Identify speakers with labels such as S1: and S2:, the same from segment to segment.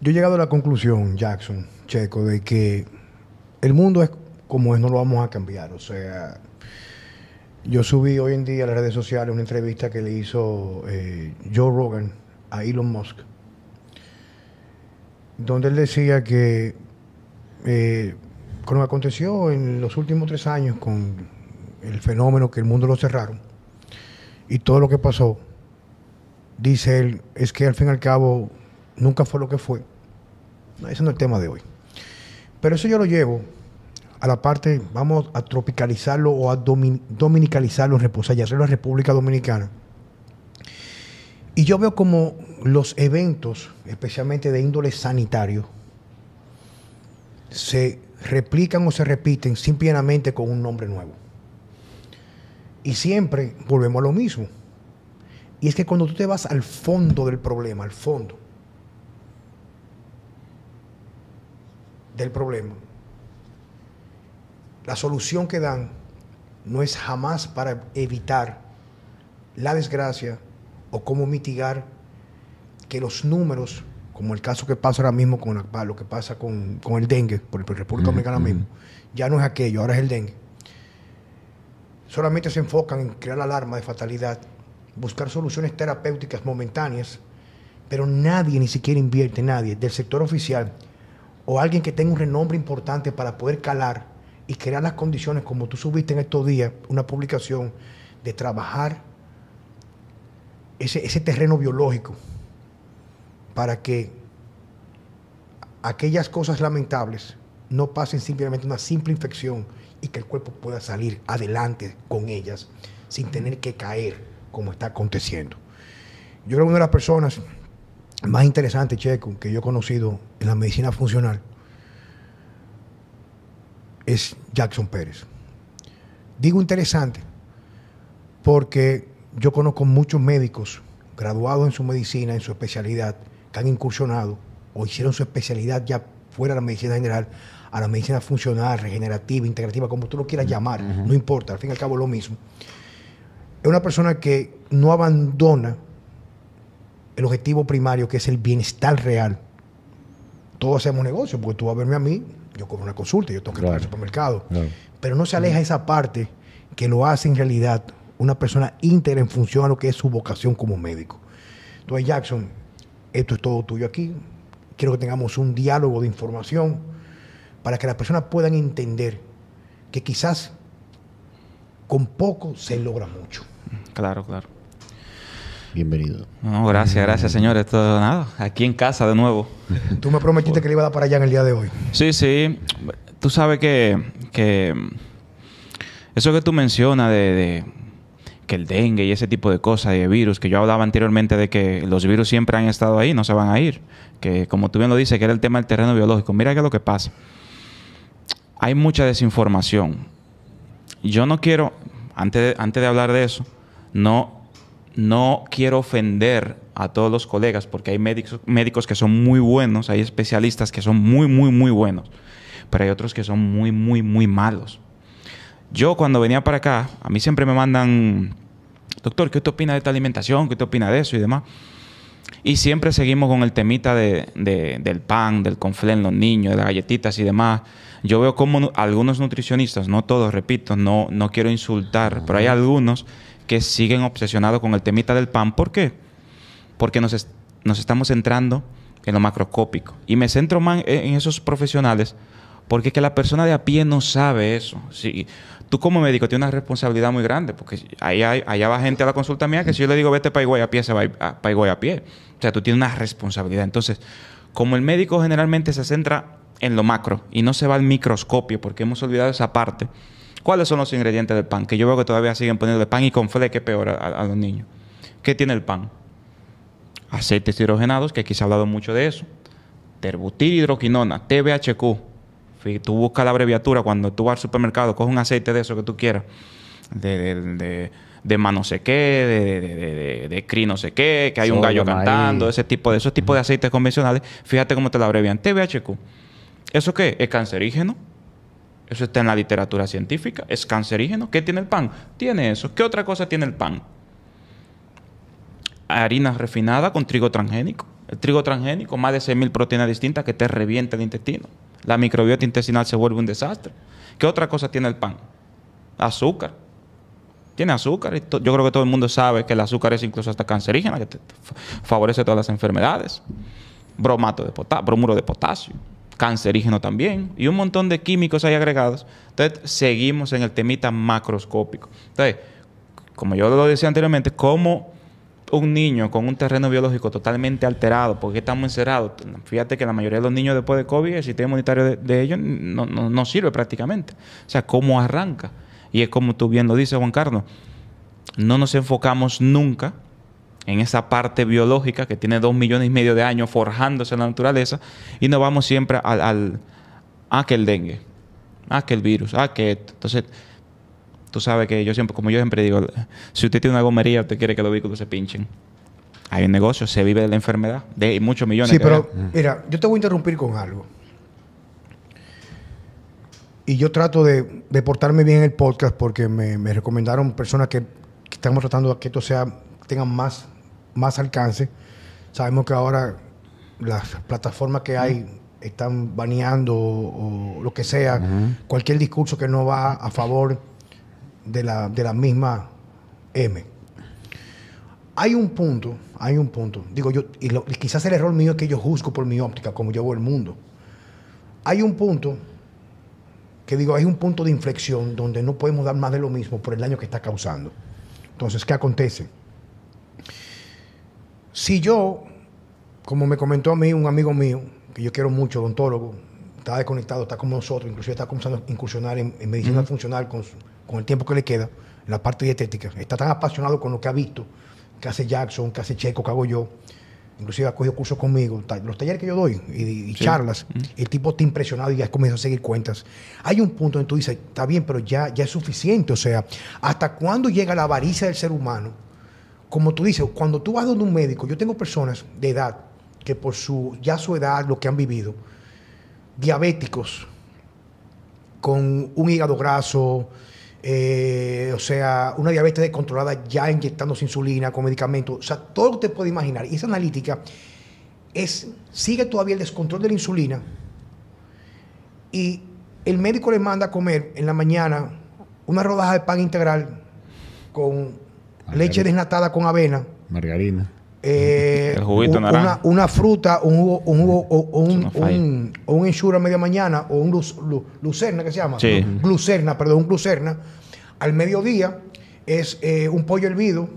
S1: Yo he llegado a la conclusión, Jackson, Checo, de que el mundo es como es, no lo vamos a cambiar. O sea, yo subí hoy en día a las redes sociales una entrevista que le hizo eh, Joe Rogan a Elon Musk, donde él decía que eh, con lo que aconteció en los últimos tres años con el fenómeno que el mundo lo cerraron y todo lo que pasó, dice él, es que al fin y al cabo nunca fue lo que fue. ese no es el tema de hoy. Pero eso yo lo llevo a la parte, vamos a tropicalizarlo o a dominicalizarlo, o sea, hacerlo en República Dominicana. Y yo veo como los eventos, especialmente de índole sanitario, se replican o se repiten simplemente con un nombre nuevo. Y siempre volvemos a lo mismo. Y es que cuando tú te vas al fondo del problema, al fondo, del problema. La solución que dan no es jamás para evitar la desgracia o cómo mitigar que los números, como el caso que pasa ahora mismo con lo que pasa con, el dengue, por, el República Dominicana mismo, ya no es aquello, ahora es el dengue. Solamente se enfocan en crear alarma de fatalidad, buscar soluciones terapéuticas momentáneas, pero nadie ni siquiera invierte, nadie del sector oficial, o alguien que tenga un renombre importante para poder calar y crear las condiciones, como tú subiste en estos días, una publicación, de trabajar ese, ese terreno biológico para que aquellas cosas lamentables no pasen simplemente una simple infección y que el cuerpo pueda salir adelante con ellas sin tener que caer como está aconteciendo. Yo que una de las personas más interesante, Checo, que yo he conocido en la medicina funcional, es Jackson Pérez. Digo interesante porque yo conozco muchos médicos graduados en su medicina, en su especialidad, que han incursionado o hicieron su especialidad ya fuera de la medicina general a la medicina funcional, regenerativa, integrativa, como tú lo quieras llamar, no importa, al fin y al cabo es lo mismo. Es una persona que no abandona el objetivo primario que es el bienestar real. Todos hacemos negocio, porque tú vas a verme a mí, yo cobro una consulta, yo tengo que ir al supermercado. Pero no se aleja mm. esa parte que lo hace en realidad una persona íntegra en función a lo que es su vocación como médico. Entonces, Jackson, esto es todo tuyo aquí. Quiero que tengamos un diálogo de información para que las personas puedan entender que quizás con poco se logra mucho.
S2: Claro, claro bienvenido. No, gracias, gracias, señores. Esto nada, aquí en casa de nuevo.
S1: Tú me prometiste que le iba a dar para allá en el día de hoy.
S2: Sí, sí. Tú sabes que, que eso que tú mencionas de, que el dengue y ese tipo de cosas, de virus, que yo hablaba anteriormente de que los virus siempre han estado ahí, no se van a ir. Que como tú bien lo dices, que era el tema del terreno biológico. Mira qué es lo que pasa. Hay mucha desinformación. Yo no quiero, antes antes de hablar de eso, no no quiero ofender a todos los colegas, porque hay médicos, médicos que son muy buenos, hay especialistas que son muy, muy, muy buenos, pero hay otros que son muy, muy, muy malos. Yo cuando venía para acá, a mí siempre me mandan, doctor, ¿qué te opina de esta alimentación? ¿Qué te opina de eso y demás? Y siempre seguimos con el temita del pan, del conflé en los niños, de las galletitas y demás. Yo veo como algunos nutricionistas, no todos, repito, no, no quiero insultar, pero hay algunos que siguen obsesionados con el temita del pan. ¿Por qué? Porque nos, estamos entrando en lo macroscópico. Y me centro más en esos profesionales porque es que la persona de a pie no sabe eso. Si, tú como médico tienes una responsabilidad muy grande, porque allá, va gente a la consulta mía que si yo le digo vete para Higüey a pie, se va a, para a pie. O sea, tú tienes una responsabilidad. Entonces, como el médico generalmente se centra en lo macro y no se va al microscopio, porque hemos olvidado esa parte, ¿Cuáles son los ingredientes del pan? Que yo veo que todavía siguen poniendo pan y con es peor a, los niños. ¿Qué tiene el pan? Aceites hidrogenados, que aquí se ha hablado mucho de eso. Terbutil hidroquinona, TBHQ. Tú buscas la abreviatura cuando tú vas al supermercado, coge un aceite de eso que tú quieras. De, de, de, mano sé qué, de, cri no sé qué, que hay un gallo cantando, ese tipo de esos tipos de aceites convencionales. Fíjate cómo te la abrevian. TBHQ. ¿Eso qué? ¿Es cancerígeno? Eso está en la literatura científica. Es cancerígeno. ¿Qué tiene el pan? Tiene eso. ¿Qué otra cosa tiene el pan? Harina refinada con trigo transgénico. El trigo transgénico, más de 6.000 proteínas distintas que te revienta el intestino. La microbiota intestinal se vuelve un desastre. ¿Qué otra cosa tiene el pan? Azúcar. Tiene azúcar. yo creo que todo el mundo sabe que el azúcar es incluso hasta cancerígena, que favorece todas las enfermedades. Bromato de potasio, bromuro de potasio cancerígeno también, y un montón de químicos hay agregados. Entonces, seguimos en el temita macroscópico. Entonces, como yo lo decía anteriormente, como un niño con un terreno biológico totalmente alterado, porque estamos encerrados. Fíjate que la mayoría de los niños después de COVID, el sistema inmunitario de, ellos no, no, sirve prácticamente. O sea, ¿cómo arranca? Y es como tú bien lo dices, Juan Carlos, no nos enfocamos nunca en esa parte biológica que tiene dos millones y medio de años forjándose en la naturaleza y nos vamos siempre al, al a ah, que el dengue, a ah, que el virus, a ah, que... Entonces, tú sabes que yo siempre, como yo siempre digo, si usted tiene una gomería, usted quiere que los vehículos se pinchen. Hay un negocio, se vive de la enfermedad, de muchos millones. Sí, pero
S1: mira, yo te voy a interrumpir con algo. Y yo trato de, portarme bien el podcast porque me, recomendaron personas que, que, estamos tratando de que esto sea tengan más, más alcance. Sabemos que ahora las plataformas que hay están baneando o, lo que sea, cualquier discurso que no va a favor de la, de la misma M. Hay un punto, hay un punto, digo yo, y, quizás el error mío es que yo juzgo por mi óptica, como llevo el mundo. Hay un punto que digo, hay un punto de inflexión donde no podemos dar más de lo mismo por el daño que está causando. Entonces, ¿qué acontece? Si yo, como me comentó a mí un amigo mío, que yo quiero mucho, odontólogo, está desconectado, está como nosotros, inclusive está comenzando a incursionar en, medicina funcional con, el tiempo que le queda, en la parte dietética. Está tan apasionado con lo que ha visto, que hace Jackson, que hace Checo, que hago yo. Inclusive ha cogido cursos conmigo, los talleres que yo doy y, charlas. El tipo está impresionado y ya comienza a seguir cuentas. Hay un punto en que tú dices, está bien, pero ya, ya es suficiente. O sea, ¿hasta cuándo llega la avaricia del ser humano? como tú dices, cuando tú vas donde un médico, yo tengo personas de edad que por su ya su edad, lo que han vivido, diabéticos, con un hígado graso, eh, o sea, una diabetes descontrolada ya inyectándose insulina con medicamentos, o sea, todo lo que te puede imaginar. Y esa analítica es, sigue todavía el descontrol de la insulina y el médico le manda a comer en la mañana una rodaja de pan integral con leche desnatada con avena.
S3: Margarina.
S1: Eh, el juguito una, una, fruta, un un, un, un, a media mañana o un lucerna que se llama, sí. glucerna, perdón, un glucerna. Al mediodía es eh, un pollo hervido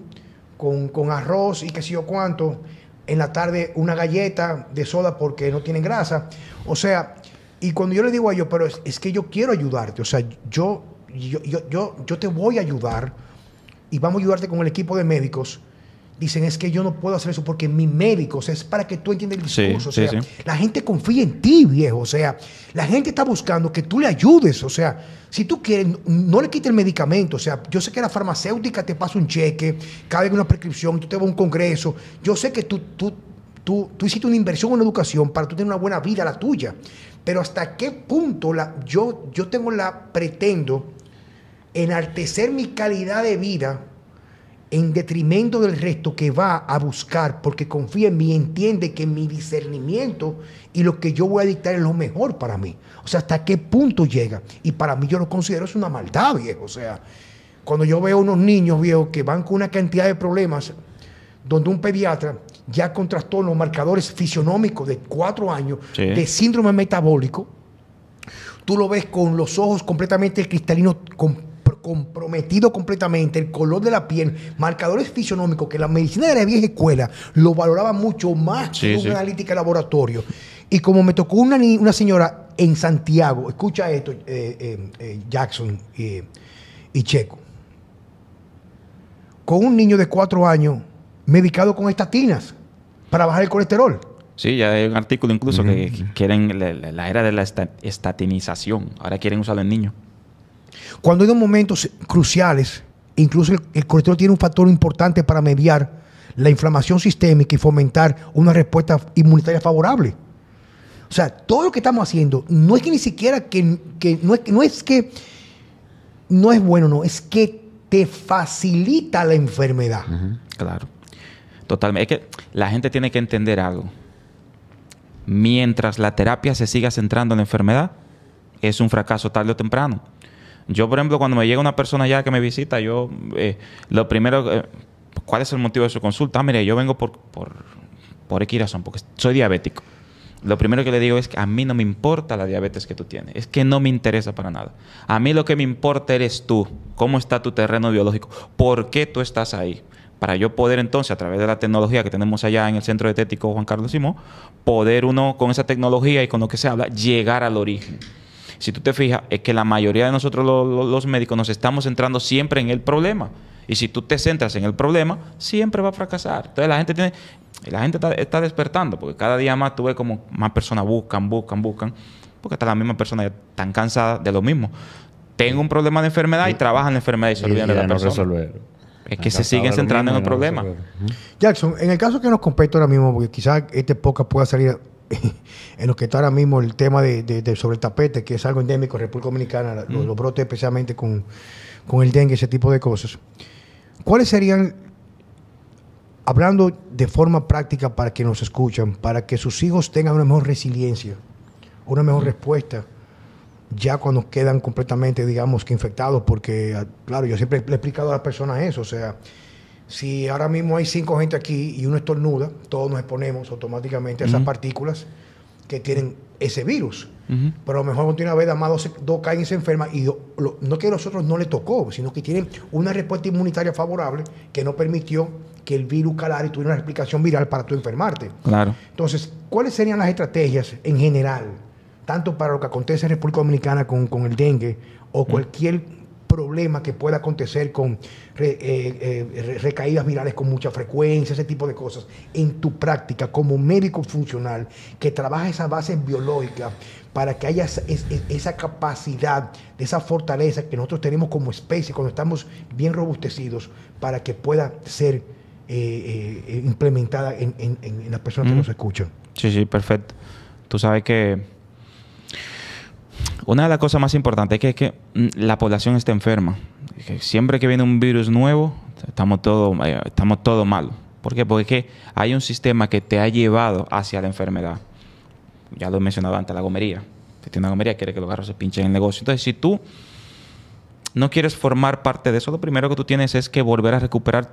S1: con, arroz y qué sé yo cuánto. En la tarde una galleta de soda porque no tienen grasa. O sea, y cuando yo le digo a ellos, pero es, que yo quiero ayudarte, o sea, yo, yo, yo, yo te voy a ayudar y vamos a ayudarte con el equipo de médicos, dicen es que yo no puedo hacer eso porque mi médico, o sea, es para que tú entiendas el discurso. o sea, la gente confía en ti, viejo. O sea, la gente está buscando que tú le ayudes. O sea, si tú quieres, no le quites el medicamento. O sea, yo sé que la farmacéutica te pasa un cheque, cabe una prescripción, tú te vas a un congreso. Yo sé que tú, tú, tú, tú hiciste una inversión en la educación para tú tener una buena vida, la tuya. Pero hasta qué punto la, yo, yo tengo la, pretendo enaltecer mi calidad de vida en detrimento del resto que va a buscar, porque confía en mí, entiende que mi discernimiento y lo que yo voy a dictar es lo mejor para mí. O sea, ¿hasta qué punto llega? Y para mí yo lo considero es una maldad, viejo. O sea, cuando yo veo unos niños, viejo, que van con una cantidad de problemas, donde un pediatra ya contrastó los marcadores fisionómicos de cuatro años, de síndrome metabólico, tú lo ves con los ojos completamente cristalinos, con comprometido completamente, el color de la piel, marcadores fisionómicos, que la medicina de la vieja escuela lo valoraba mucho más que una analítica laboratorio. Y como me tocó una, una señora en Santiago, escucha esto, eh, eh, eh, Jackson y, Checo, con un niño de cuatro años medicado con estatinas para bajar el colesterol.
S2: Sí, ya hay un artículo incluso que quieren la, la, era de la estatinización. Ahora quieren usarlo en niños.
S1: Cuando hay dos momentos cruciales, incluso el, tiene un factor importante para mediar la inflamación sistémica y fomentar una respuesta inmunitaria favorable. O sea, todo lo que estamos haciendo no es que ni siquiera que, no, es, que no es bueno, no, es que te facilita la enfermedad.
S2: claro. Totalmente. Es que la gente tiene que entender algo. Mientras la terapia se siga centrando en la enfermedad, es un fracaso tarde o temprano. Yo, por ejemplo, cuando me llega una persona ya que me visita, yo eh, lo primero, eh, ¿cuál es el motivo de su consulta? Ah, mire, yo vengo por, por, por X razón, porque soy diabético. Lo primero que le digo es que a mí no me importa la diabetes que tú tienes, es que no me interesa para nada. A mí lo que me importa eres tú, cómo está tu terreno biológico, por qué tú estás ahí para yo poder entonces, a través de la tecnología que tenemos allá en el Centro Etético Juan Carlos Simón, poder uno con esa tecnología y con lo que se habla, llegar al origen si tú te fijas, es que la mayoría de nosotros los médicos nos estamos centrando siempre en el problema. Y si tú te centras en el problema, siempre va a fracasar. Entonces la gente tiene, la gente está, despertando, porque cada día más tú ves como más personas buscan, buscan, buscan, porque hasta misma persona ya tan cansada de lo mismo. Tengo un problema de enfermedad y, trabajan la enfermedad y se olvidan de persona. Es que se siguen centrando en el problema.
S1: Jackson, en el caso que nos compete ahora mismo, porque quizás este podcast pueda salir en lo que está ahora mismo el tema de, sobre el tapete, que es algo endémico en República Dominicana, lo mm. los, brotes especialmente con, el dengue, ese tipo de cosas. ¿Cuáles serían, hablando de forma práctica para que nos escuchan, para que sus hijos tengan una mejor resiliencia, una mejor mm. respuesta? ya cuando quedan completamente, digamos, que infectados, porque, ah, claro, yo siempre le he explicado a las personas eso, o sea, si ahora mismo hay cinco gente aquí y uno estornuda, todos nos exponemos automáticamente a esas partículas que tienen ese virus. Pero a lo mejor una vez, más dos, caen y se enferman. Y no que a nosotros no le tocó, sino que tienen una respuesta inmunitaria favorable que no permitió que el virus calara y tuviera una explicación viral para tú enfermarte. Claro. Entonces, ¿cuáles serían las estrategias en general, tanto para lo que acontece en República Dominicana con, con el dengue o cualquier problema que pueda acontecer con eh, eh, recaídas virales con mucha frecuencia, ese tipo de cosas, en tu práctica como médico funcional que trabaja esa base biológica para que haya esa, capacidad, de esa fortaleza que nosotros tenemos como especie cuando estamos bien robustecidos para que pueda ser eh, implementada en, en, en, las personas que nos escuchan.
S2: Sí, sí, perfecto. Tú sabes que una de las cosas más importantes es que, mm, la población está enferma. Siempre que viene un virus nuevo, estamos todos todo eh, malos. ¿Por qué? Porque hay un sistema que te ha llevado hacia la enfermedad. Ya lo he mencionado antes, la gomería. Si tiene una gomería, quiere que los carros se pinchen en el negocio. Entonces, si tú no quieres formar parte de eso, lo primero que tú tienes es que volver a recuperar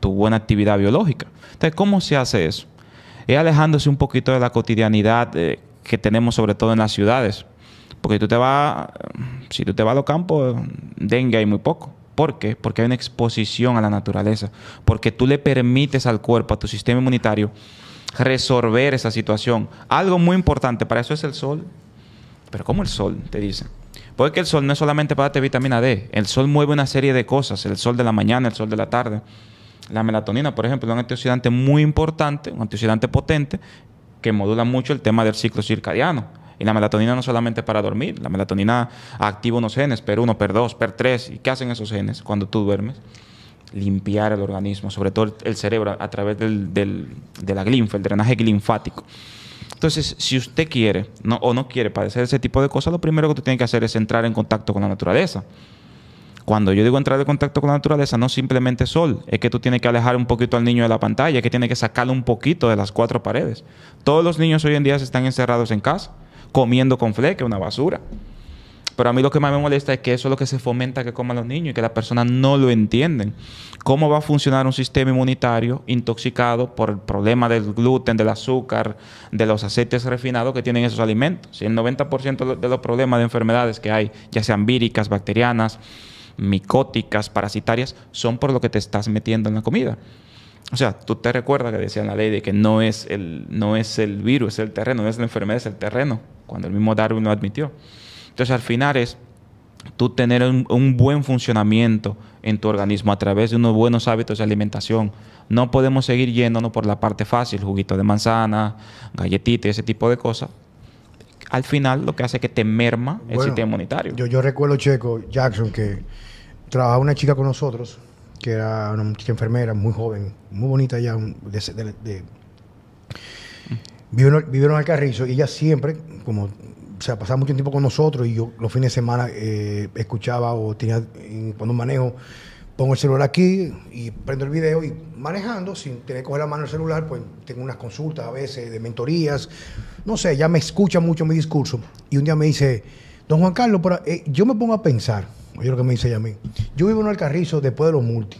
S2: tu, buena actividad biológica. Entonces, ¿cómo se hace eso? Es alejándose un poquito de la cotidianidad eh, que tenemos sobre todo en las ciudades. Porque tú te vas, si tú te vas a los campos, dengue hay muy poco. ¿Por qué? Porque hay una exposición a la naturaleza. Porque tú le permites al cuerpo, a tu sistema inmunitario, resolver esa situación. Algo muy importante para eso es el sol. Pero ¿cómo el sol? Te dicen. Porque el sol no es solamente para darte vitamina D. El sol mueve una serie de cosas. El sol de la mañana, el sol de la tarde. La melatonina, por ejemplo, es un antioxidante muy importante, un antioxidante potente, que modula mucho el tema del ciclo circadiano y la melatonina no solamente para dormir, la melatonina activa unos genes, per uno per dos PER3. ¿Y qué hacen esos genes cuando tú duermes? Limpiar el organismo, sobre todo el cerebro, a través de la glinfa, el drenaje linfático. Entonces, si usted quiere no, o no quiere padecer ese tipo de cosas, lo primero que tú tiene que hacer es entrar en contacto con la naturaleza. Cuando yo digo entrar en contacto con la naturaleza, no simplemente sol, es que tú tienes que alejar un poquito al niño de la pantalla, es que tienes que sacarlo un poquito de las cuatro paredes. Todos los niños hoy en día están encerrados en casa comiendo con fleque, una basura. Pero a mí lo que más me molesta es que eso es lo que se fomenta que coman los niños y que las personas no lo entienden. ¿Cómo va a funcionar un sistema inmunitario intoxicado por el problema del gluten, del azúcar, de los aceites refinados que tienen esos alimentos? Si el 90% de los problemas de enfermedades que hay, ya sean víricas, bacterianas, micóticas, parasitarias, son por lo que te estás metiendo en la comida. O sea, tú te recuerdas que decía la ley de que no es el, no es el virus, es el terreno, no es la enfermedad, es el terreno, cuando el mismo Darwin lo admitió. Entonces, al final es tú tener un, buen funcionamiento en tu organismo a través de unos buenos hábitos de alimentación. No podemos seguir yéndonos por la parte fácil, juguito de manzana, galletitas, ese tipo de cosas. Al final lo que hace es que te merma el sistema inmunitario.
S1: Yo, yo recuerdo, Checo, Jackson, que trabajaba una chica con nosotros que era una muchacha enfermera, muy joven, muy bonita ya, vivieron, al carrizo y ella siempre, como, se ha pasaba mucho tiempo con nosotros y yo los fines de semana eh, escuchaba o tenía, cuando manejo, pongo el celular aquí y prendo el video y manejando, sin tener que coger la mano el celular, pues tengo unas consultas a veces de mentorías, no sé, ella me escucha mucho mi discurso y un día me dice Don Juan Carlos, pero, eh, yo me pongo a pensar, oye lo que me dice ella a mí. Yo vivo en Alcarrizo después de los multi.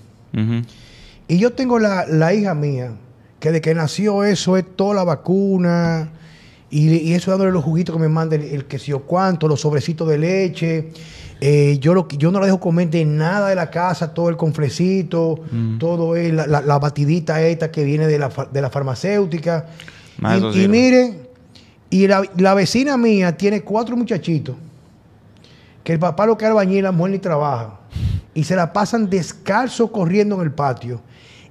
S1: Y yo tengo la, hija mía, que de que nació eso es toda la vacuna. Y, eso dándole los juguitos que me manda el, que si yo cuánto, los sobrecitos de leche. Eh, yo, lo, yo no la dejo comer de nada de la casa, todo el conflecito, mm. todo el, la, batidita esta que viene de la, de la farmacéutica. y, y mire, y la, vecina mía tiene cuatro muchachitos que el papá lo que albañil, la muere ni trabaja. Y se la pasan descalzo corriendo en el patio.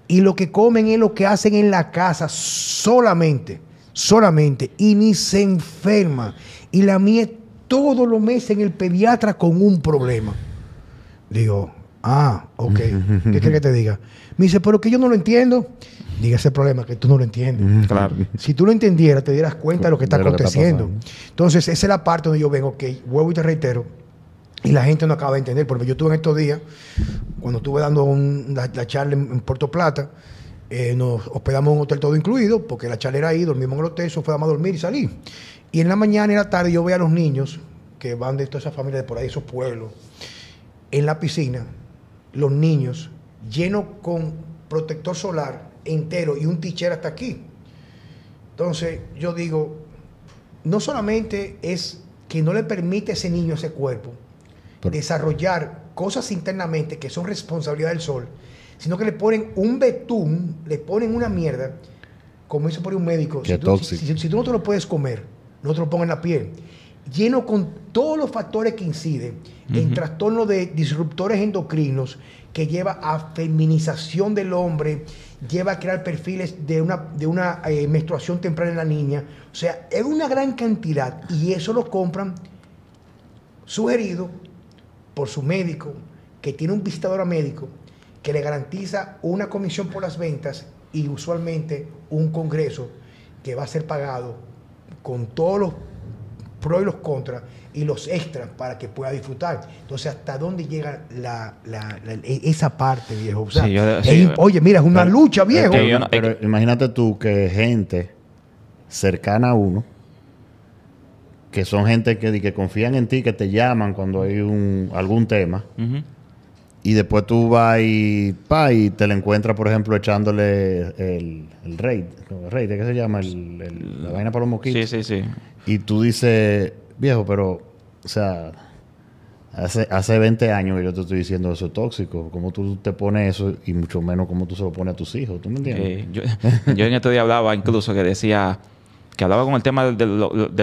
S1: Y lo que comen es lo que hacen en la casa solamente, solamente. Y ni se enferma. Y la mía todos los meses en el pediatra con un problema. Digo, ah, ok. ¿Qué quieres que te diga? Me dice, pero que yo no lo entiendo. Diga ese problema que tú no lo entiendes. Claro. Si tú lo entendieras, te dieras cuenta de lo que está aconteciendo. Entonces, esa es la parte donde yo vengo, ok, vuelvo y te reitero y la gente no acaba de entender, porque yo estuve en estos días, cuando estuve dando la, charla en, Puerto Plata, eh, nos hospedamos en un hotel todo incluido, porque la charla era ahí, dormimos en el hotel, eso fue a dormir y salí. Y en la mañana y en la tarde yo veía a los niños que van de toda esa familia de por ahí, esos pueblos, en la piscina, los niños llenos con protector solar entero y un tichero hasta aquí. Entonces yo digo, no solamente es que no le permite a ese niño ese cuerpo, desarrollar cosas internamente que son responsabilidad del sol, sino que le ponen un betún, le ponen una mierda, como hizo por un médico. Si tú, no te lo puedes comer, no te lo pongas en la piel. Lleno con todos los factores que inciden en trastorno de disruptores endocrinos que lleva a feminización del hombre, lleva a crear perfiles de una, de una eh, menstruación temprana en la niña. O sea, es una gran cantidad y eso lo compran sugerido por su médico, que tiene un visitador a médico, que le garantiza una comisión por las ventas y usualmente un congreso que va a ser pagado con todos los pros y los contras y los extras para que pueda disfrutar. Entonces, ¿hasta dónde llega esa parte, viejo? oye, mira, es una lucha, viejo. pero,
S3: imagínate tú que gente cercana a uno, que son gente que, que confían en ti, que te llaman cuando hay un, algún tema. Y después tú vas y, pa, te la encuentras, por ejemplo, echándole el, el rey. ¿qué se llama? la vaina para los mosquitos. Sí, sí, sí. Y tú dices, viejo, pero, o sea, hace, hace 20 años que yo te estoy diciendo eso es tóxico. ¿Cómo tú te pones eso y mucho menos cómo tú se lo pones a tus hijos? ¿Tú me entiendes?
S2: Eh, yo, en este día hablaba incluso que decía que hablaba con el tema de,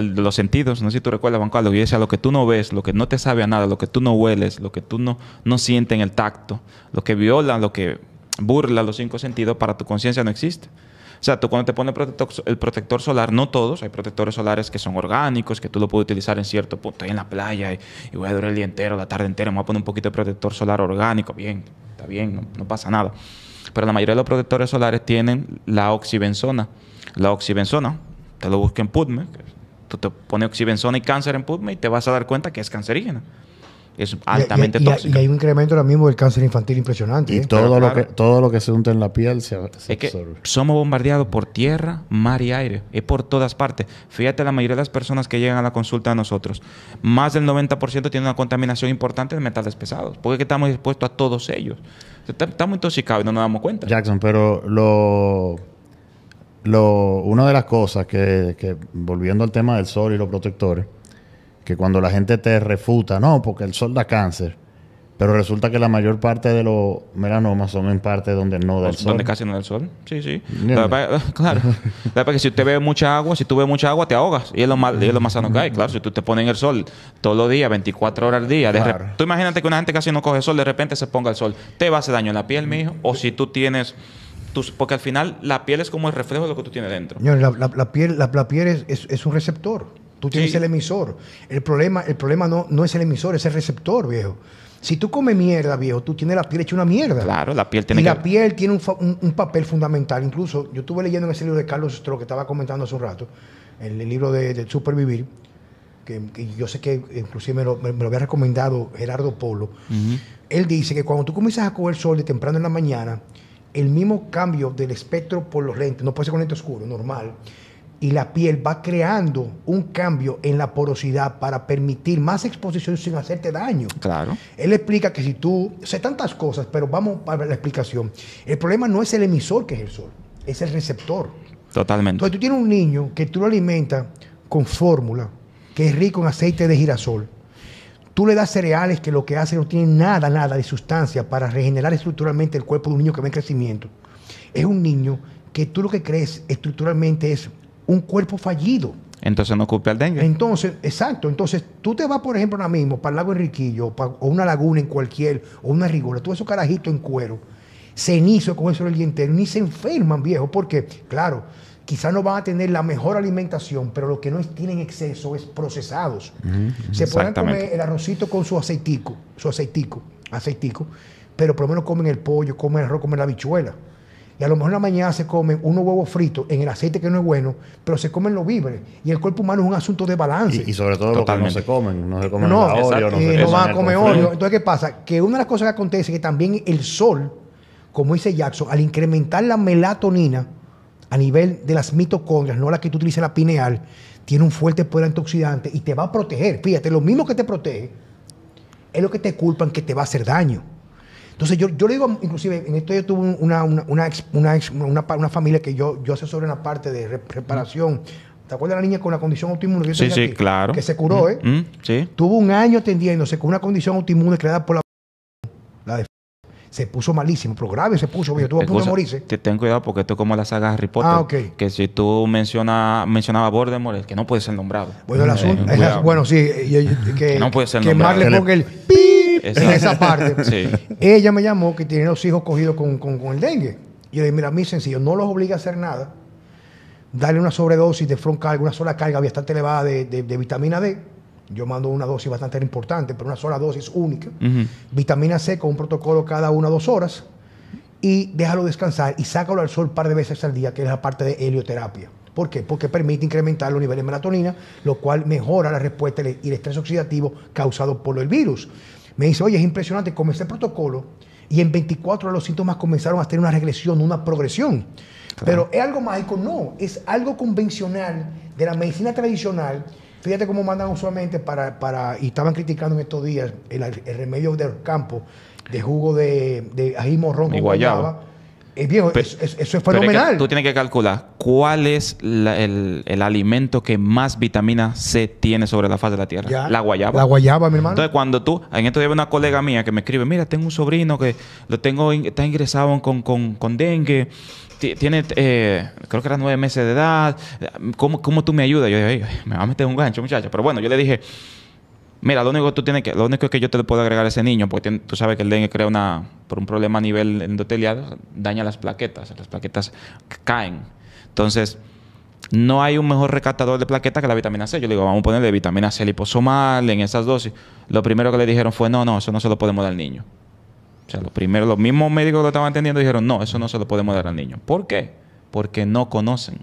S2: los sentidos, no sé si tú recuerdas, Juan Carlos, y decía, lo que tú no ves, lo que no te sabe a nada, lo que tú no hueles, lo que tú no, no sientes en el tacto, lo que viola, lo que burla los cinco sentidos, para tu conciencia no existe. O sea, tú cuando te pones el protector, solar, no todos, hay protectores solares que son orgánicos, que tú lo puedes utilizar en cierto punto. ahí en la playa y, voy a durar el día entero, la tarde entera, me voy a poner un poquito de protector solar orgánico. Bien, está bien, no, no pasa nada. Pero la mayoría de los protectores solares tienen la oxibenzona. La oxibenzona, te lo busca en PubMed, tú te pones oxibenzona y cáncer en PubMed y te vas a dar cuenta que es cancerígena. Es altamente
S1: hay un incremento ahora mismo del cáncer infantil impresionante. Y ¿eh? todo, lo que, todo lo que se unta en la piel se, Que somos
S2: bombardeados por tierra, mar y aire. Es por todas partes. Fíjate, la mayoría de las personas que llegan a la consulta a nosotros, más del 90% tienen una contaminación importante de metales pesados. Porque estamos expuestos a todos ellos. Estamos intoxicados y no nos damos cuenta.
S3: Jackson, pero lo lo, una de las cosas que, volviendo al tema del sol y los protectores, que cuando la gente te refuta, no, porque el sol da cáncer, pero resulta que la mayor parte de los melanomas son en parte donde no da el sol. Donde casi
S2: no da el sol. Sí, sí. claro. si usted bebe mucha agua, si tú bebes mucha agua, te ahogas. Y es lo más, lo más sano que hay. Claro, si tú te pones en el sol todos los días, 24 horas al día. tú imagínate que una gente casi no coge sol, de repente se ponga el sol. Te va a hacer daño en la piel, mijo. O si tú tienes porque al final la piel es como el reflejo de lo que tú tienes dentro.
S1: la, piel, la, piel es, un receptor. Tú tienes el emisor. El problema, el problema no, no es el emisor, es el receptor, viejo. Si tú comes mierda, viejo, tú tienes la piel hecha una mierda. Claro,
S2: la piel tiene Y la
S1: piel tiene un, papel fundamental. Incluso yo estuve leyendo en ese libro de Carlos Stroh que estaba comentando hace un rato, el, el libro de, Supervivir, que, yo sé que inclusive me lo, había recomendado Gerardo Polo. Él dice que cuando tú comienzas a coger sol de temprano en la mañana, el mismo cambio del espectro por los lentes, no puede ser con lente oscuro, normal, y la piel va creando un cambio en la porosidad para permitir más exposición sin hacerte daño. Claro. Él explica que si tú, sé tantas cosas, pero vamos para la explicación. El problema no es el emisor que es el sol, es el receptor. Totalmente. Entonces tú tienes un niño que tú lo alimentas con fórmula que es rico en aceite de girasol Tú le das cereales que lo que hace no tiene nada, nada de sustancia para regenerar estructuralmente el cuerpo de un niño que va en crecimiento. Es un niño que tú lo que crees estructuralmente es un cuerpo fallido.
S2: Entonces no ocupe al dengue.
S1: Entonces, exacto. Entonces, tú te vas, por ejemplo, ahora mismo para el lago Enriquillo o, una laguna en cualquier, o una rigola, tú esos carajitos en cuero, cenizo con eso el día ni se enferman, viejo, porque, claro, Quizás no van a tener la mejor alimentación, pero lo que no tienen exceso es procesados. Se pueden comer el arrocito con su aceitico, su aceitico, aceitico, pero por lo menos comen el pollo, comen el arroz, comen la bichuela. Y a lo mejor en la mañana se comen unos huevos fritos en el aceite que no es bueno, pero se comen los víveres. Y el cuerpo humano es un asunto de balance. Y,
S3: sobre todo los que no se comen. No se comen no, la no, no van a comer olio.
S1: Entonces, ¿qué pasa? Que una de las cosas que acontece es que también el sol, como dice Jackson, al incrementar la melatonina, a nivel de las mitocondrias, no la que tú utilizas la pineal, tiene un fuerte poder antioxidante y te va a proteger. Fíjate, lo mismo que te protege es lo que te culpan que te va a hacer daño. Entonces yo, yo le digo, inclusive, en esto yo tuve una, una, una, una, familia que yo, yo asesoro en la parte de reparación. ¿Te acuerdas de la niña con la condición autoinmune? sí, sí, claro. Que se curó, ¿eh? sí. Tuvo un año atendiéndose con una condición autoinmune creada por la se puso malísimo, pero grave se puso, viejo. Tuvo a punto morirse.
S2: ten cuidado porque esto es como la saga Harry Potter. Ah, ok. Que si tú menciona, mencionabas a Voldemort, que no puede ser nombrado. Bueno, el eh, asunto.
S1: bueno, sí. que, no puede ser nombrado. Que más ponga el pip en esa parte. Ella me llamó que tiene los hijos cogidos con, el dengue. Y yo le dije, mira, a mí sencillo, no los obliga a hacer nada. darle una sobredosis de front carga, una sola carga bastante elevada de vitamina D yo mando una dosis bastante importante, pero una sola dosis única. Vitamina C con un protocolo cada una o dos horas. Y déjalo descansar y sácalo al sol un par de veces al día, que es la parte de helioterapia. ¿Por qué? Porque permite incrementar los niveles de melatonina, lo cual mejora la respuesta y el estrés oxidativo causado por el virus. Me dice, oye, es impresionante, comencé el protocolo y en 24 horas los síntomas comenzaron a tener una regresión, una progresión. Pero es algo mágico, no, es algo convencional de la medicina tradicional Fíjate cómo mandan usualmente para, y estaban criticando en estos días el, remedio del campo de jugo de, de ají morrón Y guayaba. Eh, eso es fenomenal.
S2: tú tienes que calcular cuál es el, alimento que más vitamina C tiene sobre la faz de la tierra. La guayaba. La guayaba, mi hermano. Entonces, cuando tú, en esto lleva una colega mía que me escribe: Mira, tengo un sobrino que lo tengo, está ingresado con, con, con dengue tiene, eh, creo que era nueve meses de edad, ¿cómo, cómo tú me ayudas? Yo dije, me va a meter un gancho, muchacha. Pero bueno, yo le dije, mira, lo único que tú tienes que, lo único que yo te puedo agregar a ese niño, porque tú sabes que el dengue crea una, por un problema a nivel endotelial, daña las plaquetas, las plaquetas caen. Entonces, no hay un mejor recatador de plaquetas que la vitamina C. Yo le digo, vamos a ponerle vitamina C liposomal en esas dosis. Lo primero que le dijeron fue, no, no, eso no se lo podemos dar al niño. O sea, los, primeros, los mismos médicos que lo estaban atendiendo dijeron, no, eso no se lo podemos dar al niño. ¿Por qué? Porque no conocen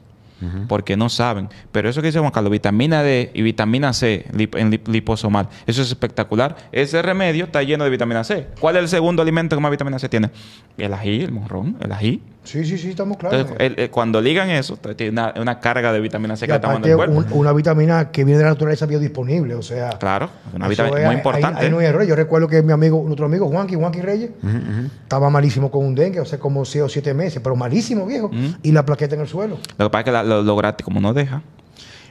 S2: porque no saben. Pero eso que dice Juan Carlos, vitamina D y vitamina C en liposomal, eso es espectacular. Ese remedio está lleno de vitamina C. ¿Cuál es el segundo alimento que más vitamina C tiene? El ají, el morrón, el ají. Sí, sí, sí, estamos claros. Eh, cuando ligan eso, tiene una, carga de vitamina C que que estamos el cuerpo. una
S1: vitamina que viene de la naturaleza biodisponible, o sea.
S2: Claro, una vitamina muy importante. Yo
S1: recuerdo que mi amigo, nuestro amigo Juanqui, Juanqui Reyes, estaba malísimo con un dengue, o sea, como 6 o 7 meses, pero malísimo, viejo. Y la plaqueta en el suelo.
S2: Lo que pasa es que la, lo gratis como no deja.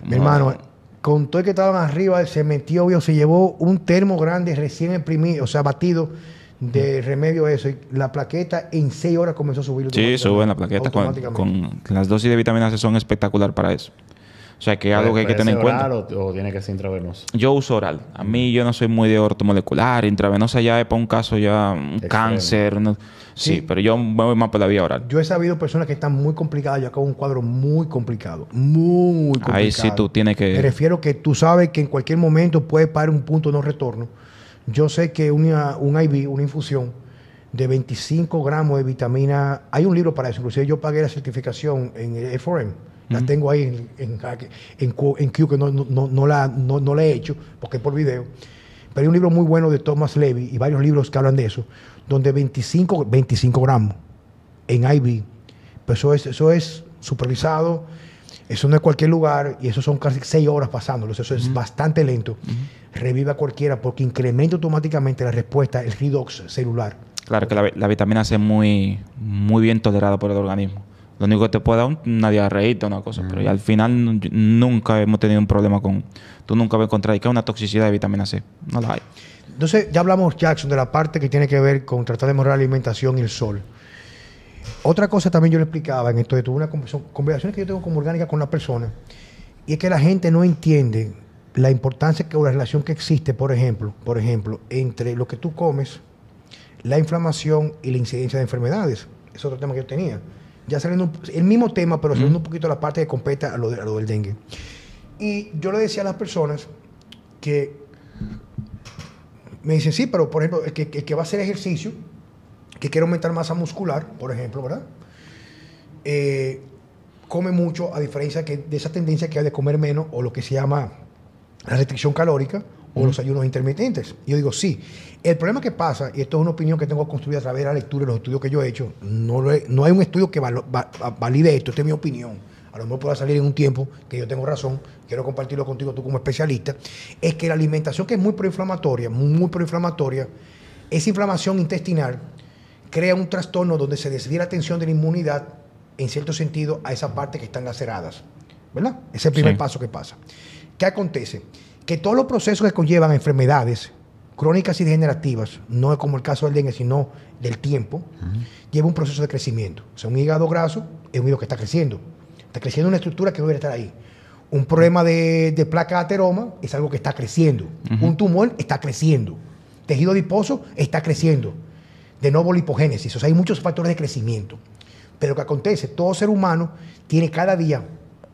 S2: Mi hermano,
S1: con todo el que estaban arriba, se metió, se llevó un termo grande recién imprimido, o sea, batido de remedio eso. Y la plaqueta en seis horas comenzó a subir. Sí, suben la plaqueta. Con,
S2: las dosis de vitaminas C son espectacular para eso. O sea, que algo que hay que tener en cuenta.
S3: o, tiene
S1: que ser intravenoso?
S2: Yo uso oral. A mí yo no soy muy de ortomolecular. Intravenosa ya es para un caso ya, un cáncer. Sí, pero yo me voy más por la vía oral.
S1: Yo he sabido personas que están muy complicadas. Yo acabo un cuadro muy complicado. Muy complicado. Ahí sí tú tienes que. Me refiero que tú sabes que en cualquier momento puede parar un punto no retorno. Yo sé que una, un IV, una infusión de 25 gramos de vitamina. Hay un libro para eso. Inclusive yo pagué la certificación en el La tengo ahí en, Q, que no, la, no, no la he hecho porque es por video. Pero hay un libro muy bueno de Thomas Levy y varios libros que hablan de eso donde 25, 25 gramos en IV... Pues eso es, eso es supervisado, eso no es cualquier lugar y eso son casi 6 horas pasándolos, eso es bastante lento. Reviva cualquiera porque incrementa automáticamente la respuesta, el redox celular.
S2: Claro que la, vitamina C es muy, muy bien tolerada por el organismo. Lo único que te puede dar una diarreíta, una cosa. Pero al final nunca hemos tenido un problema con... Tú nunca vas a que una toxicidad de vitamina C.
S1: No la hay. Entonces, ya hablamos, Jackson, de la parte que tiene que ver con tratar de mejorar la alimentación y el sol. Otra cosa también yo le explicaba en esto, de una conversaciones que yo tengo como orgánica con las persona, y es que la gente no entiende la importancia que, o la relación que existe, por ejemplo, por ejemplo, entre lo que tú comes, la inflamación y la incidencia de enfermedades. Es otro tema que yo tenía. Ya saliendo el mismo tema, pero saliendo un poquito la parte que compete a lo del dengue. Y yo le decía a las personas que me dicen, sí, pero por ejemplo, el que, va a hacer ejercicio, que quiere aumentar masa muscular, por ejemplo, ¿verdad? Eh, come mucho, a diferencia que de esa tendencia que hay de comer menos o lo que se llama la restricción calórica o los ayunos intermitentes. Yo digo, sí. El problema que pasa, y esto es una opinión que tengo construida a través de la lectura y los estudios que yo he hecho, no, hay un estudio que valide esto, esta es mi opinión no lo pueda salir en un tiempo, que yo tengo razón, quiero compartirlo contigo tú como especialista, es que la alimentación que es muy proinflamatoria, muy, proinflamatoria, esa inflamación intestinal crea un trastorno donde se desvía la atención de la inmunidad, en cierto sentido, a esas partes que están laceradas. ¿Verdad? Ese es el primer paso que pasa. ¿Qué acontece? Que todos los procesos que conllevan enfermedades crónicas y degenerativas, no es como el caso del dengue, sino del tiempo, lleva un proceso de crecimiento. O sea, un hígado graso es un hígado que está creciendo Está creciendo una estructura que no debería estar ahí. Un problema de, placa ateroma es algo que está creciendo. Un tumor está creciendo. Tejido adiposo está creciendo. De nuevo, lipogénesis. O sea, hay muchos factores de crecimiento. Pero lo que acontece, todo ser humano tiene cada día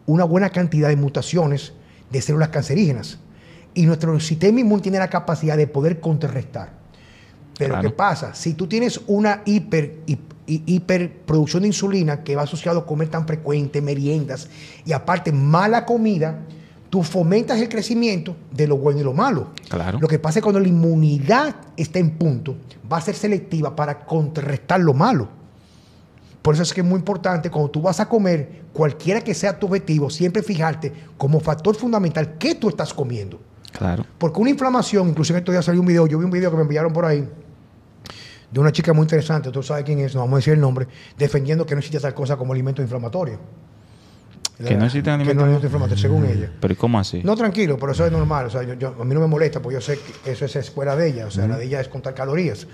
S1: una buena cantidad de mutaciones de células cancerígenas. Y nuestro sistema inmune tiene la capacidad de poder contrarrestar. Pero ¿qué pasa? Si tú tienes una hiper, hiperproducción de insulina que va asociado a comer tan frecuente, meriendas y aparte mala comida, tú fomentas el crecimiento de lo bueno y lo malo. Claro. Lo que pasa es que cuando la inmunidad está en punto, va a ser selectiva para contrarrestar lo malo. Por eso es que es muy importante cuando tú vas a comer, cualquiera que sea tu objetivo, siempre fijarte como factor fundamental qué tú estás comiendo. Claro. Porque una inflamación, Incluso esto ya salió un video, yo vi un video que me enviaron por ahí de una chica muy interesante, tú sabes quién es, no vamos a decir el nombre, defendiendo que no existe tal cosa como alimento inflamatorio. Que no existen alimentos. inflamatorios, según ella.
S2: Pero ¿cómo así? No,
S1: tranquilo, pero eso es normal. O sea, yo, a mí no me molesta, porque yo sé que eso es escuela de ella. O sea, la de ella es contar calorías.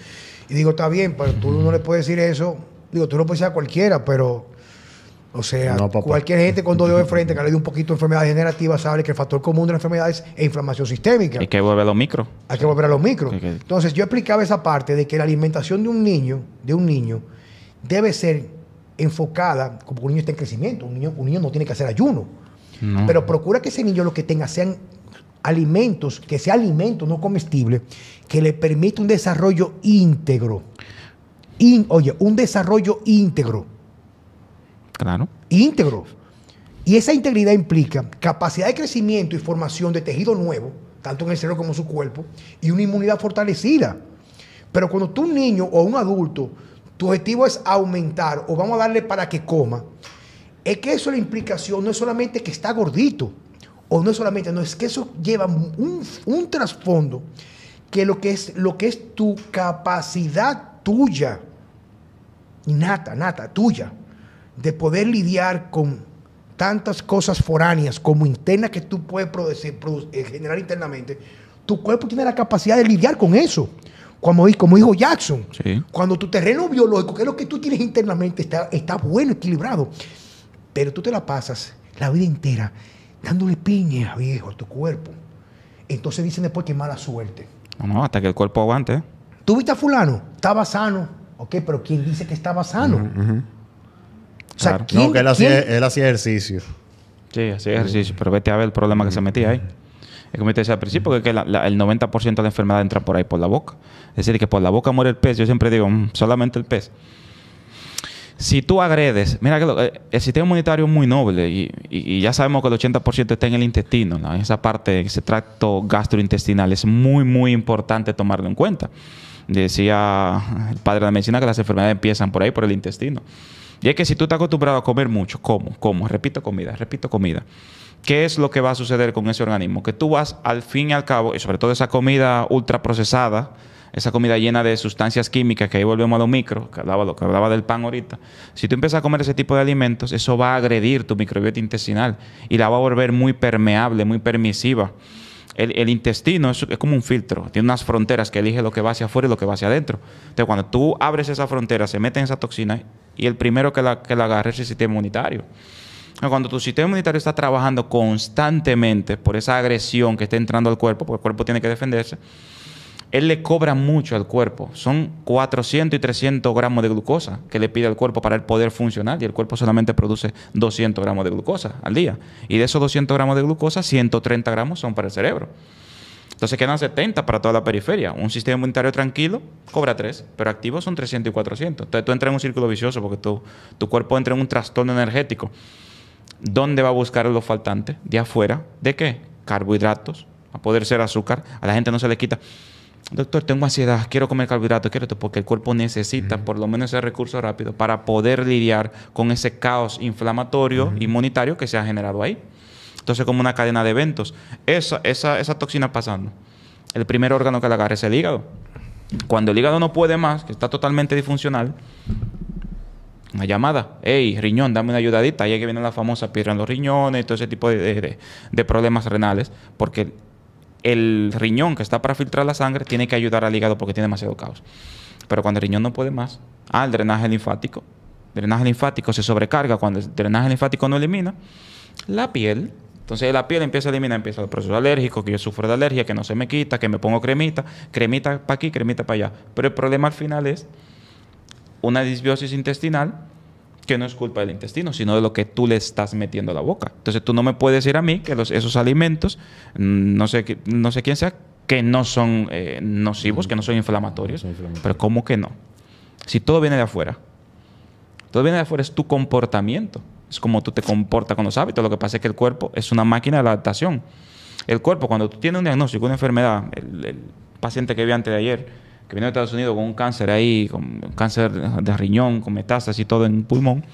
S1: Y digo, está bien, pero tú no le puedes decir eso. Digo, tú lo puedes decir a cualquiera, pero o sea, cualquier gente cuando dolor de frente que le dio un poquito de enfermedad degenerativa sabe que el factor común de la enfermedad es inflamación sistémica. Hay
S2: que volver a los micros. Hay que volver a los micros. Entonces,
S1: yo explicaba esa parte de que la alimentación de un niño, de un niño, debe ser enfocada, como un niño está en crecimiento, un niño, un niño no tiene que hacer ayuno. Pero procura que ese niño lo que tenga sean alimentos, que sea alimento no comestible, que le permita un desarrollo íntegro. oye, un desarrollo íntegro. Íntegro. Y esa integridad implica capacidad de crecimiento y formación de tejido nuevo, tanto en el cerebro como en su cuerpo, y una inmunidad fortalecida. Pero cuando tú, un niño o un adulto, tu objetivo es aumentar o vamos a darle para que coma, es que eso la implicación no es solamente que está gordito, o no es solamente, no, es que eso lleva un, trasfondo que lo que, es, lo que es tu capacidad tuya, nata nata, tuya, de poder lidiar con tantas cosas foráneas como internas que tú puedes eh, eh, generar internamente, tu cuerpo tiene la capacidad de lidiar con eso. Como, como dijo Jackson, cuando tu terreno biológico, que es lo que tú tienes internamente, está, está bueno, equilibrado, pero tú te la pasas la vida entera dándole piña, viejo, a tu cuerpo. Entonces dicen después que mala suerte.
S2: No, no, hasta que el cuerpo aguante.
S1: ¿Tú viste a fulano? Estaba sano. Ok, pero ¿quién dice que estaba sano?
S2: no, que él hacía, él ejercicio. Sí, hacía ejercicio, pero vete a ver el problema que se metía ahí. Es como te decía al principio, que, el 90% de la enfermedad entra por ahí, por la boca. Es decir, que por la boca muere el pez. Yo siempre digo, mm, solamente el pez. Si tú agredes, mira que eh, el sistema inmunitario es muy noble y, ya sabemos que el 80% está en el intestino, en esa parte, ese tracto gastrointestinal. Es muy, muy importante tomarlo en cuenta. Decía el padre de la medicina que las enfermedades empiezan por ahí, por el intestino. Y es que si tú estás acostumbrado a comer mucho, ¿cómo? ¿Cómo? repito comida, repito comida, ¿qué es lo que va a suceder con ese organismo? Que tú vas al fin y al cabo, y sobre todo esa comida ultraprocesada, esa comida llena de sustancias químicas, que ahí volvemos a los micro, que hablaba, del pan ahorita, si tú empiezas a comer ese tipo de alimentos, eso va a agredir tu microbiota intestinal y la va a volver muy permeable, muy permisiva. El, intestino es, como un filtro, tiene unas fronteras que elige lo que va hacia afuera y lo que va hacia adentro. Entonces, cuando tú abres esa frontera, se meten esa toxina, y el primero que la, que es el sistema inmunitario. Cuando tu sistema inmunitario está trabajando constantemente por esa agresión que está entrando al cuerpo, porque el cuerpo tiene que defenderse, él le cobra mucho al cuerpo. Son 400 y 300 gramos de glucosa que le pide al cuerpo para el poder funcionar y el cuerpo solamente produce 200 gramos de glucosa al día. Y de esos 200 gramos de glucosa, 130 gramos son para el cerebro. Entonces quedan 70 para toda la periferia. Un sistema inmunitario tranquilo cobra 3, pero activos son 300 y 400. Entonces tú entras en un círculo vicioso porque tu, cuerpo entra en un trastorno energético. ¿Dónde va a buscar los faltantes? De afuera. ¿De qué? Carbohidratos, a poder ser azúcar. A la gente no se le quita. Doctor, tengo ansiedad, quiero comer carbohidratos, quiero esto, porque el cuerpo necesita por lo menos ese recurso rápido para poder lidiar con ese caos inflamatorio, inmunitario que se ha generado ahí. Entonces, como una cadena de eventos. Esa, esa, toxina pasando. El primer órgano que la agarra es el hígado. Cuando el hígado no puede más, que está totalmente disfuncional, una llamada, hey, riñón, dame una ayudadita. Ahí es que viene la famosa piedra en los riñones, y todo ese tipo de, problemas renales, porque el riñón que está para filtrar la sangre tiene que ayudar al hígado porque tiene demasiado caos. Pero cuando el riñón no puede más, al ah, drenaje linfático. El drenaje linfático se sobrecarga cuando el drenaje linfático no elimina. La piel entonces la piel empieza a eliminar, empieza el proceso alérgico, que yo sufro de alergia, que no se me quita, que me pongo cremita, cremita para aquí, cremita para allá. Pero el problema al final es una disbiosis intestinal que no es culpa del intestino, sino de lo que tú le estás metiendo a la boca. Entonces tú no me puedes decir a mí que esos alimentos, mm, no sé, quién sea, que no son eh, nocivos, que no son inflamatorios. Pero ¿cómo que no? Si todo viene de afuera. Todo viene de afuera es tu comportamiento es como tú te comportas con los hábitos. Lo que pasa es que el cuerpo es una máquina de adaptación. El cuerpo, cuando tú tienes un diagnóstico, una enfermedad, el, paciente que vi antes de ayer, que vino de Estados Unidos con un cáncer ahí, con cáncer de riñón, con metástasis y todo en pulmón,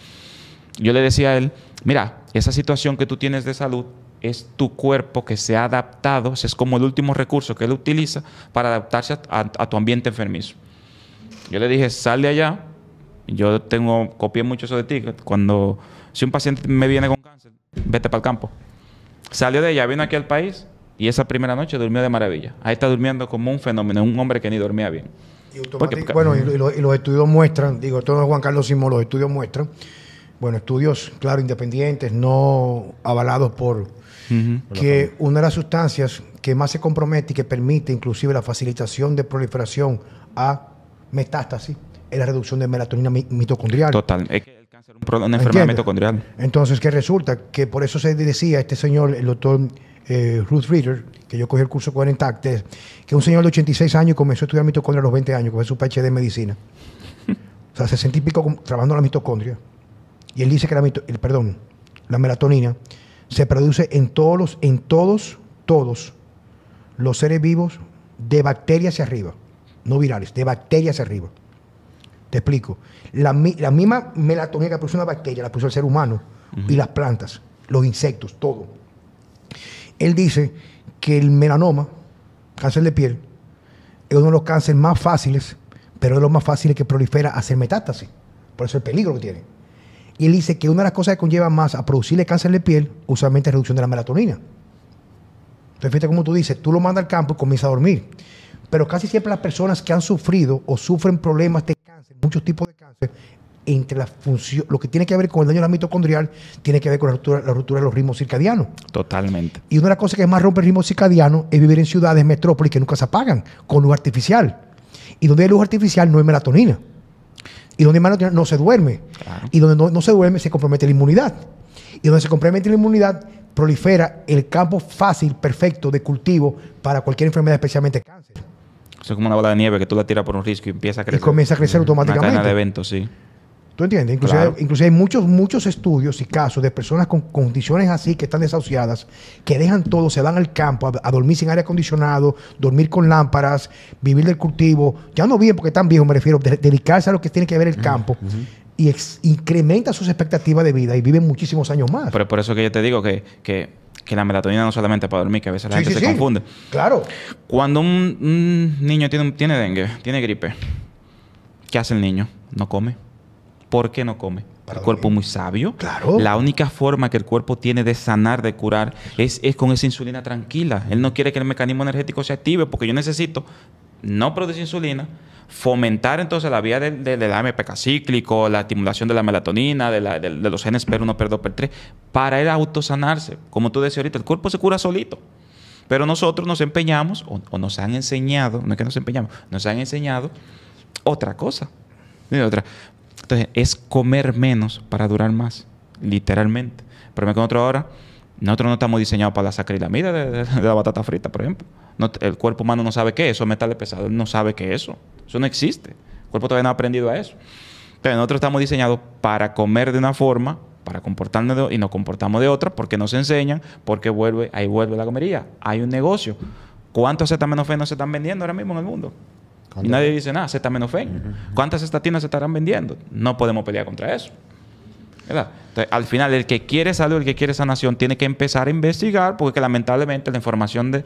S2: yo le decía a él, mira, esa situación que tú tienes de salud es tu cuerpo que se ha adaptado, es como el último recurso que él utiliza para adaptarse a, tu ambiente enfermizo. Yo le dije, sal de allá, yo tengo, copié mucho eso de ti, cuando si un paciente me viene con cáncer, vete para el campo. Salió de ella, vino aquí al país y esa primera noche durmió de maravilla. Ahí está durmiendo como un fenómeno, un hombre que ni dormía bien.
S1: Y bueno, y, los, estudios muestran, digo, esto no Juan Carlos Simón, los estudios muestran, bueno, estudios, claro, independientes, no avalados por, que una de las sustancias que más se compromete y que permite inclusive la facilitación de proliferación a metástasis es la reducción de melatonina mitocondrial.
S2: Total una enfermedad mitocondrial.
S1: Entonces, ¿qué resulta? Que por eso se decía este señor, el doctor eh, Ruth Reader, que yo cogí el curso con Intactes, que un señor de 86 años comenzó a estudiar mitocondria a los 20 años, con su PhD de medicina. o sea, 60 y pico trabajando la mitocondria. Y él dice que la, perdón, la melatonina se produce en todos, los, en todos, todos los seres vivos de bacterias hacia arriba, no virales, de bacterias hacia arriba explico. La, misma melatonina que produce una bacteria la puso el ser humano y las plantas, los insectos, todo. Él dice que el melanoma, cáncer de piel, es uno de los cánceres más fáciles, pero de los más fáciles que prolifera hacer metástasis. Por eso el peligro que tiene. Y él dice que una de las cosas que conlleva más a producirle cáncer de piel, usualmente es reducción de la melatonina. Entonces, fíjate como tú dices, tú lo mandas al campo y comienza a dormir. Pero casi siempre las personas que han sufrido o sufren problemas muchos tipos de cáncer, entre la función, lo que tiene que ver con el daño de la mitocondrial, tiene que ver con la ruptura, de los ritmos circadianos.
S2: Totalmente.
S1: Y una de las cosas que más rompe el ritmo circadiano es vivir en ciudades, metrópolis que nunca se apagan, con luz artificial. Y donde hay luz artificial no hay melatonina. Y donde hay melatonina no se duerme. Y donde no se duerme se compromete la inmunidad. Y donde se compromete la inmunidad prolifera el campo fácil, perfecto de cultivo para cualquier enfermedad, especialmente cáncer
S2: es como una bola de nieve que tú la tiras por un risco y empieza a crecer. Y comienza
S1: a crecer automáticamente. Una cadena de eventos, sí. ¿Tú entiendes? incluso hay muchos, muchos estudios y casos de personas con condiciones así que están desahuciadas, que dejan todo, se van al campo a, dormir sin aire acondicionado, dormir con lámparas, vivir del cultivo, ya no viven porque están viejos, me refiero, dedicarse a lo que tiene que ver el mm, campo. Y incrementa sus expectativas de vida y viven muchísimos años más.
S2: Pero por eso que yo te digo que, que que la melatonina no solamente para dormir, que a veces la gente se confunde. Claro. Cuando un, niño tiene, tiene dengue, tiene gripe, ¿qué hace el niño? No come. ¿Por qué no come? el cuerpo muy sabio. Claro. La única forma que el cuerpo tiene de sanar, de curar, es, es, con esa insulina tranquila. Él no quiere que el mecanismo energético se active porque yo necesito no producir insulina fomentar entonces la vía del de, AMPK cíclico, la estimulación de la melatonina, de, la, de los genes PER1, PER2, PER3, para el autosanarse. Como tú decías ahorita, el cuerpo se cura solito. Pero nosotros nos empeñamos, o, nos han enseñado, no es que nos empeñamos, nos han enseñado otra cosa. otra. Entonces, es comer menos para durar más, literalmente. Pero me otro ahora nosotros no estamos diseñados para la sacrilamida de, la batata frita, por ejemplo. el cuerpo humano no sabe qué es eso, metales pesados, no sabe qué es eso. Eso no existe. El cuerpo todavía no ha aprendido a eso. Pero nosotros estamos diseñados para comer de una forma, para comportarnos y nos comportamos de otra, porque nos enseñan, porque vuelve, ahí vuelve la comería. Hay un negocio. ¿Cuántos no se están vendiendo ahora mismo en el mundo? Y nadie dice nada, acetaminofén. Uh ¿Cuántas estatinas se estarán vendiendo? No podemos pelear contra eso al final, el que quiere salud, el que quiere sanación, tiene que empezar a investigar, porque lamentablemente la información, de,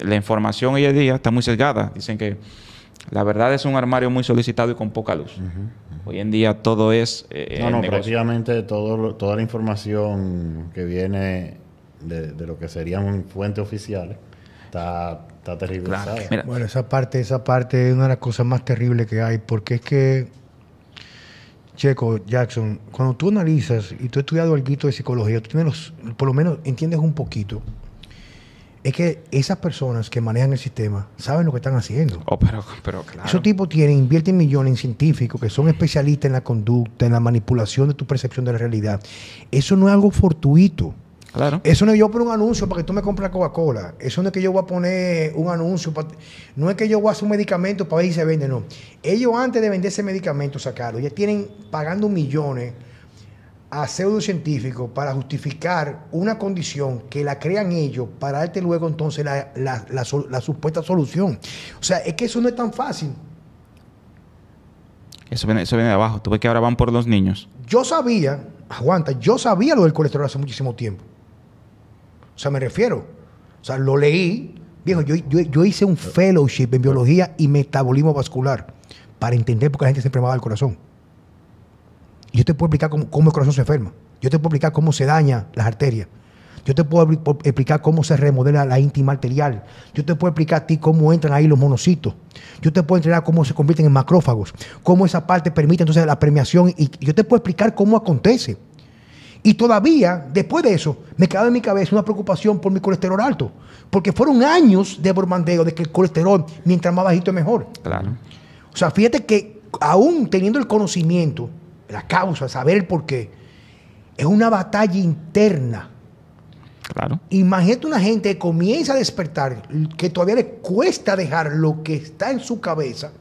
S2: la información hoy en día está muy sesgada. Dicen que la verdad es un armario muy solicitado y con poca luz. Hoy en día todo es... Eh, no, eh, no,
S3: prácticamente toda la información que viene de, lo que serían fuentes oficiales está, terrible.
S1: Bueno, esa parte, esa parte es una de las cosas más terribles que hay, porque es que Checo, Jackson, cuando tú analizas y tú has estudiado algo de psicología, tú por lo menos entiendes un poquito, es que esas personas que manejan el sistema saben lo que están haciendo. Oh,
S2: pero, pero claro. Esos
S1: tipos tienen, invierten millones en científicos que son especialistas en la conducta, en la manipulación de tu percepción de la realidad. Eso no es algo fortuito. Eso no es yo por un anuncio para que tú me compres Coca-Cola. Eso no es que yo voy a poner un anuncio. No es que yo voy a hacer un medicamento para ver si se vende, no. Ellos antes de vender ese medicamento, sacarlo, ya tienen pagando millones a pseudocientíficos para justificar una condición que la crean ellos para darte luego entonces la, supuesta solución. O sea, es que eso no es tan fácil.
S3: Eso
S2: viene, eso viene de abajo. Tú ves que ahora van por los niños.
S1: Yo sabía, aguanta, yo sabía lo del colesterol hace muchísimo tiempo. O sea, me refiero. O sea, lo leí. Viejo, yo, hice un fellowship en biología y metabolismo vascular para entender por qué la gente se enfermaba al corazón. Yo te puedo explicar cómo, el corazón se enferma. Yo te puedo explicar cómo se daña las arterias. Yo te puedo explicar cómo se remodela la íntima arterial. Yo te puedo explicar a ti cómo entran ahí los monocitos. Yo te puedo entrenar cómo se convierten en macrófagos. Cómo esa parte permite entonces la premiación Y yo te puedo explicar cómo acontece. Y todavía, después de eso, me quedaba en mi cabeza una preocupación por mi colesterol alto. Porque fueron años de bormandeo, de que el colesterol, mientras más bajito, mejor. Claro. O sea, fíjate que aún teniendo el conocimiento, la causa, saber el por qué, es una batalla interna. Claro. Imagínate una gente que comienza a despertar, que todavía le cuesta dejar lo que está en su cabeza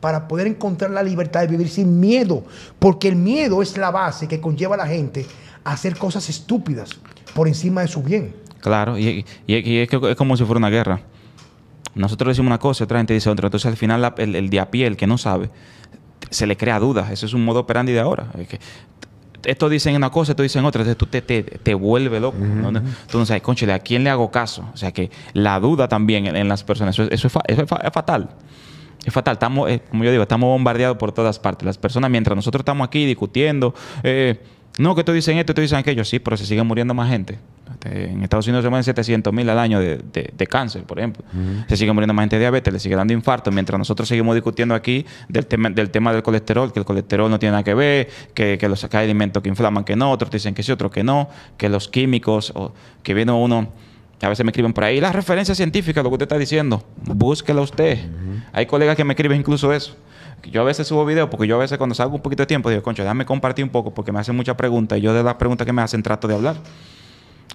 S1: para poder encontrar la libertad de vivir sin miedo, porque el miedo es la base que conlleva a la gente hacer cosas estúpidas por encima de su bien.
S2: Claro, y, es, como si fuera una guerra. Nosotros decimos una cosa, otra gente dice otra. Entonces al final el, el, de a pie, el que no sabe, se le crea dudas. Ese es un modo operandi de ahora. Es que, estos dicen una cosa, esto dicen otra. Entonces tú te, te, vuelves loco. Tú no sabes, conchale, ¿a quién le hago caso? O sea que la duda también en, las personas, eso, es, fatal. Es fatal, estamos, eh, como yo digo, estamos bombardeados por todas partes. Las personas, mientras nosotros estamos aquí discutiendo, eh, no, que tú dicen esto, tú dicen aquello. Sí, pero se sigue muriendo más gente. Este, en Estados Unidos se mueren 700 mil al año de, cáncer, por ejemplo. Se sigue muriendo más gente de diabetes, le sigue dando infarto. Mientras nosotros seguimos discutiendo aquí del tema del, tema del colesterol, que el colesterol no tiene nada que ver, que, los, hay alimentos que inflaman que no, otros dicen que sí, otros que no, que los químicos, o que viene uno. A veces me escriben por ahí, las referencias científicas, lo que usted está diciendo, búsquela usted. Hay colegas que me escriben incluso eso yo a veces subo videos porque yo a veces cuando salgo un poquito de tiempo digo, concho, déjame compartir un poco porque me hacen muchas preguntas y yo de las preguntas que me hacen trato de hablar.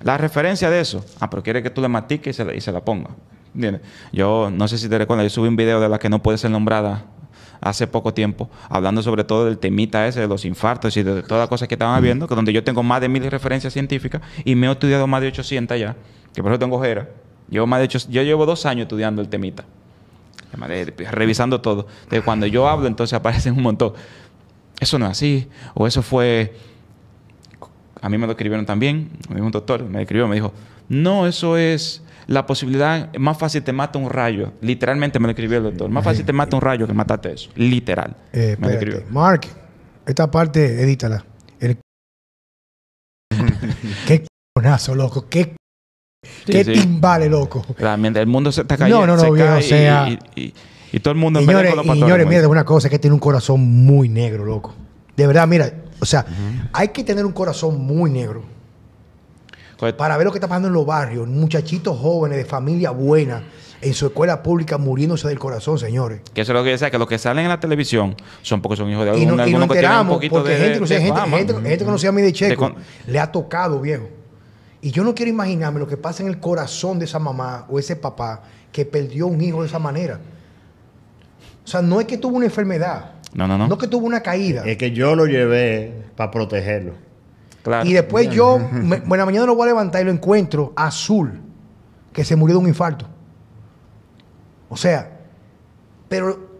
S2: La referencia de eso, ah, pero quiere que tú le matiques y se la, y la ponga. Yo no sé si te recuerdas, yo subí un video de la que no puede ser nombrada hace poco tiempo, hablando sobre todo del temita ese de los infartos y de todas las cosas que estaban viendo, que donde yo tengo más de mil referencias científicas y me he estudiado más de 800 ya, que por eso tengo ojera. más de yo llevo dos años estudiando el temita revisando todo. de cuando yo hablo, entonces aparecen un montón. Eso no es así, o eso fue... A mí me lo escribieron también, un doctor me escribió, me dijo, no, eso es la posibilidad, más fácil te mata un rayo. Literalmente me lo escribió el doctor, más fácil te mata un rayo que matarte eso. Literal.
S1: Eh, Mark, esta parte, edítala. El... Qué conazo, loco, qué Qué sí. timbales, loco.
S2: Realmente el mundo se está cayendo. No, no, no, viejo, o sea. Y, todo el mundo en señores, los Señores, mira,
S1: una cosa es que tiene un corazón muy negro, loco. De verdad, mira, o sea, hay que tener un corazón muy negro. Pues para ver lo que está pasando en los barrios, muchachitos jóvenes de familia buena, en su escuela pública muriéndose del corazón, señores.
S2: Que eso es lo que decía, que los que salen en la televisión son porque son hijos de algunos, y no, y enteramos, que porque gente, gente,
S1: gente, que no sea mi checo, le ha tocado, viejo. Y yo no quiero imaginarme lo que pasa en el corazón de esa mamá o ese papá que perdió un hijo de esa manera. O sea, no es que tuvo una enfermedad. No, no, no. No es que tuvo una caída. Es
S3: que yo lo llevé para protegerlo. Claro. Y después yo, buena
S1: bueno, mañana lo voy a levantar y lo encuentro azul, que se murió de un infarto. O sea, pero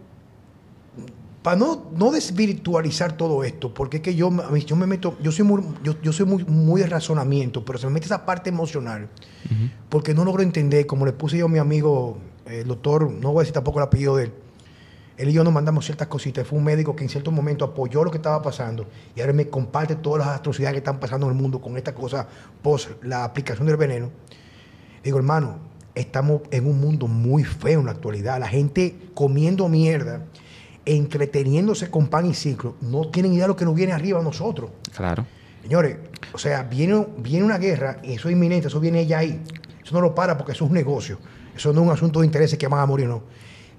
S1: para no, desvirtualizar todo esto, porque es que yo, yo me meto, yo soy, muy, yo, soy muy, muy de razonamiento, pero se me mete esa parte emocional, porque no logro entender, como le puse yo a mi amigo, eh, el doctor, no voy a decir tampoco el apellido de él, él y yo nos mandamos ciertas cositas. Fue un médico que en cierto momento apoyó lo que estaba pasando y ahora me comparte todas las atrocidades que están pasando en el mundo con esta cosa post la aplicación del veneno. Digo, hermano, estamos en un mundo muy feo en la actualidad. La gente comiendo mierda entreteniéndose con pan y ciclo, no tienen idea de lo que nos viene arriba a nosotros. Claro. Señores, o sea, viene, viene una guerra y eso es inminente, eso viene ya ahí. Eso no lo para porque eso es un negocio. Eso no es un asunto de intereses que van a morir, no.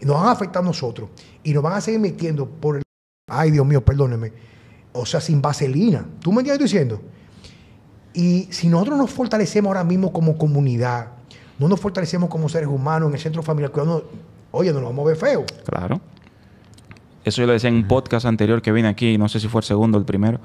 S1: Y Nos van a afectar a nosotros y nos van a seguir metiendo por el. Ay, Dios mío, perdóneme. O sea, sin vaselina. ¿Tú me entiendes diciendo? Y si nosotros nos fortalecemos ahora mismo como comunidad, no nos fortalecemos como seres humanos en el centro familiar, cuidando, oye, nos lo vamos a ver feo.
S2: Claro. Eso yo lo decía en un podcast anterior que vine aquí, no sé si fue el segundo o el primero,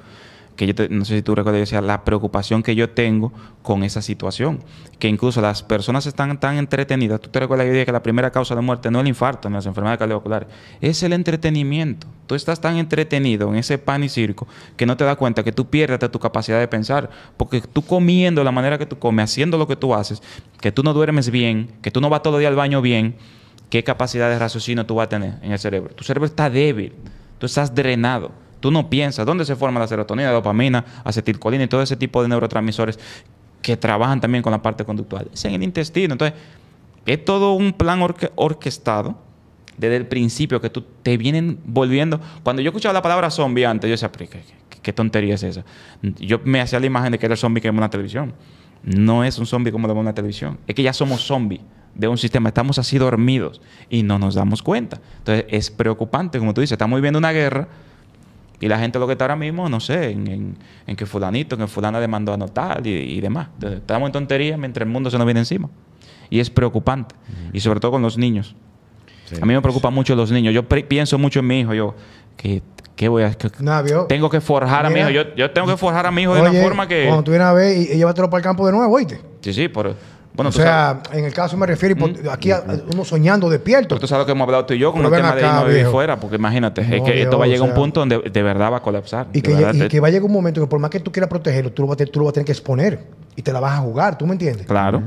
S2: que yo no sé si tú recuerdas, yo decía la preocupación que yo tengo con esa situación. Que incluso las personas están tan entretenidas. Tú te recuerdas que yo que la primera causa de muerte no es el infarto ni las enfermedades cardiovasculares, es el entretenimiento. Tú estás tan entretenido en ese pan y circo que no te das cuenta que tú pierdes tu capacidad de pensar. Porque tú comiendo la manera que tú comes, haciendo lo que tú haces, que tú no duermes bien, que tú no vas todo el día al baño bien ¿Qué capacidad de raciocinio tú vas a tener en el cerebro? Tu cerebro está débil, tú estás drenado, tú no piensas dónde se forma la serotonina, la dopamina, acetilcolina y todo ese tipo de neurotransmisores que trabajan también con la parte conductual. Es en el intestino. Entonces, es todo un plan orquestado desde el principio que tú te vienen volviendo. Cuando yo escuchaba la palabra zombie antes, yo decía, ¿Qué, qué, tontería es esa? Yo me hacía la imagen de que era el zombie que vemos en la televisión. No es un zombie como lo vemos en la televisión. Es que ya somos zombies de un sistema. Estamos así dormidos y no nos damos cuenta. Entonces es preocupante, como tú dices, estamos viviendo una guerra y la gente lo que está ahora mismo, no sé, en, en, en que fulanito, en que fulana demandó a notar y, demás. estamos en tonterías mientras el mundo se nos viene encima. Y es preocupante. Y sobre todo con los niños. a mí me preocupan mucho los niños. Yo pienso mucho en mi hijo. Yo, que ¿Qué voy a...? tengo que forjar a mi hijo. Yo, yo, tengo que forjar a mi hijo de una forma que... Cuando tú
S1: vienes a ver y, llévatelo para el campo de nuevo, oíste.
S2: Sí, sí, por o sea,
S1: en el caso me refiero, mm. aquí a, uno soñando despierto. tú sabes
S2: que hemos hablado tú y yo con tema de irnos fuera, porque imagínate, esto va a llegar a un punto donde de verdad va a colapsar. Y que,
S1: va a llegar un momento que por más que tú quieras protegerlo, tú lo, vas, a tener que exponer y te la vas a jugar, ¿tú me entiendes?
S2: Claro,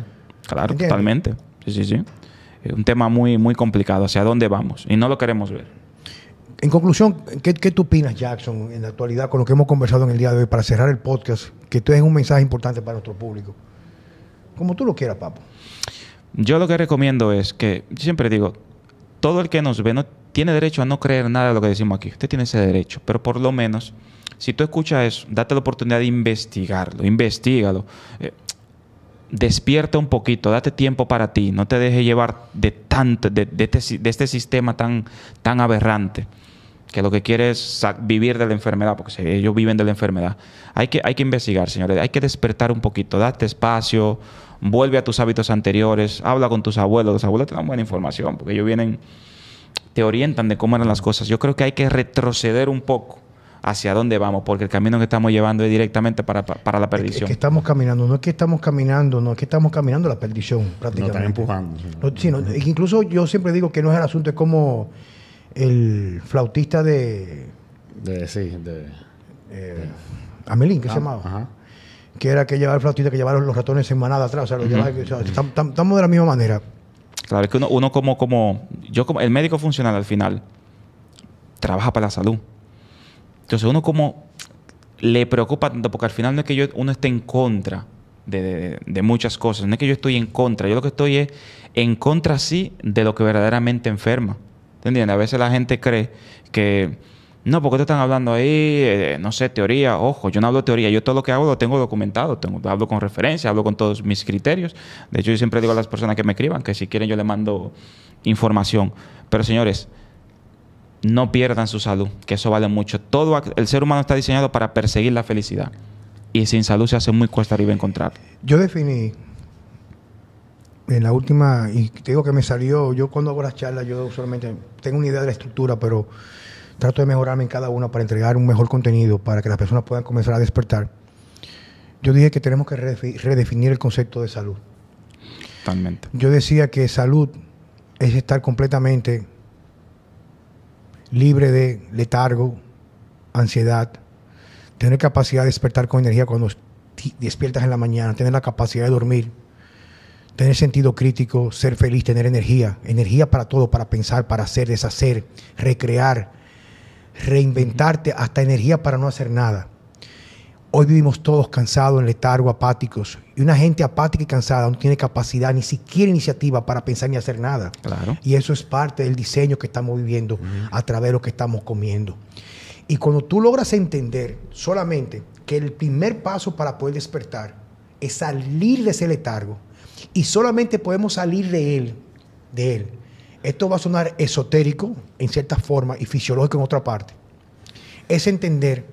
S2: claro, totalmente. Sí, sí, sí. Es un tema muy, muy complicado, hacia dónde vamos y no lo queremos ver.
S1: En conclusión, ¿qué, ¿qué, tú opinas, Jackson, en la actualidad con lo que hemos conversado en el día de hoy para cerrar el podcast? Que tú es un mensaje importante para nuestro público. Como tú lo quieras, papo.
S2: Yo lo que recomiendo es que, siempre digo, todo el que nos ve no tiene derecho a no creer nada de lo que decimos aquí. Usted tiene ese derecho, pero por lo menos, si tú escuchas eso, date la oportunidad de investigarlo, investigalo. Eh, despierta un poquito, date tiempo para ti, no te dejes llevar de tanto, de, de, este, de este sistema tan, tan aberrante que lo que quiere es vivir de la enfermedad, porque ellos viven de la enfermedad. Hay que, hay que investigar, señores, hay que despertar un poquito, date espacio, vuelve a tus hábitos anteriores, habla con tus abuelos, los abuelos te dan buena información, porque ellos vienen, te orientan de cómo eran las cosas. Yo creo que hay que retroceder un poco hacia dónde vamos, porque el camino que estamos llevando es directamente para, la perdición. Es que
S1: estamos caminando, no es que estamos caminando, no es que estamos caminando la perdición prácticamente. están empujando. incluso yo siempre digo que no es el asunto, es cómo el flautista de. de sí, de. Eh, Amelín, que se llamaba. Que era que llevaba el flautista que llevaron los ratones en manada atrás. O sea, los llevaba, estamos de la misma manera.
S2: Claro, es que uno, como, como. Yo como. El médico funcional al final trabaja para la salud. Entonces uno como le preocupa tanto, porque al final no es que yo, uno esté en contra de, muchas cosas, no es que yo estoy en contra, yo lo que estoy es en contra sí de lo que verdaderamente enferma. A veces la gente cree que, no, porque te están hablando ahí, eh, no sé, teoría. Ojo, yo no hablo teoría. Yo todo lo que hago lo tengo documentado. Tengo, hablo con referencia, hablo con todos mis criterios. De hecho, yo siempre digo a las personas que me escriban que si quieren yo les mando información. Pero señores, no pierdan su salud, que eso vale mucho. Todo el ser humano está diseñado para perseguir la felicidad y sin salud se hace muy cuesta arriba encontrar.
S1: Yo definí en la última, y te digo que me salió, yo cuando hago las charlas, yo solamente tengo una idea de la estructura, pero trato de mejorarme en cada una para entregar un mejor contenido, para que las personas puedan comenzar a despertar. Yo dije que tenemos que redefinir el concepto de salud. Totalmente. Yo decía que salud es estar completamente libre de letargo, ansiedad, tener capacidad de despertar con energía cuando despiertas en la mañana, tener la capacidad de dormir tener sentido crítico, ser feliz, tener energía, energía para todo, para pensar, para hacer, deshacer, recrear, reinventarte, hasta energía para no hacer nada. Hoy vivimos todos cansados, en letargo, apáticos. Y una gente apática y cansada no tiene capacidad, ni siquiera iniciativa para pensar ni hacer nada. Claro. Y eso es parte del diseño que estamos viviendo a través de lo que estamos comiendo. Y cuando tú logras entender solamente que el primer paso para poder despertar es salir de ese letargo, y solamente podemos salir de él, de él. Esto va a sonar esotérico en cierta forma y fisiológico en otra parte. Es entender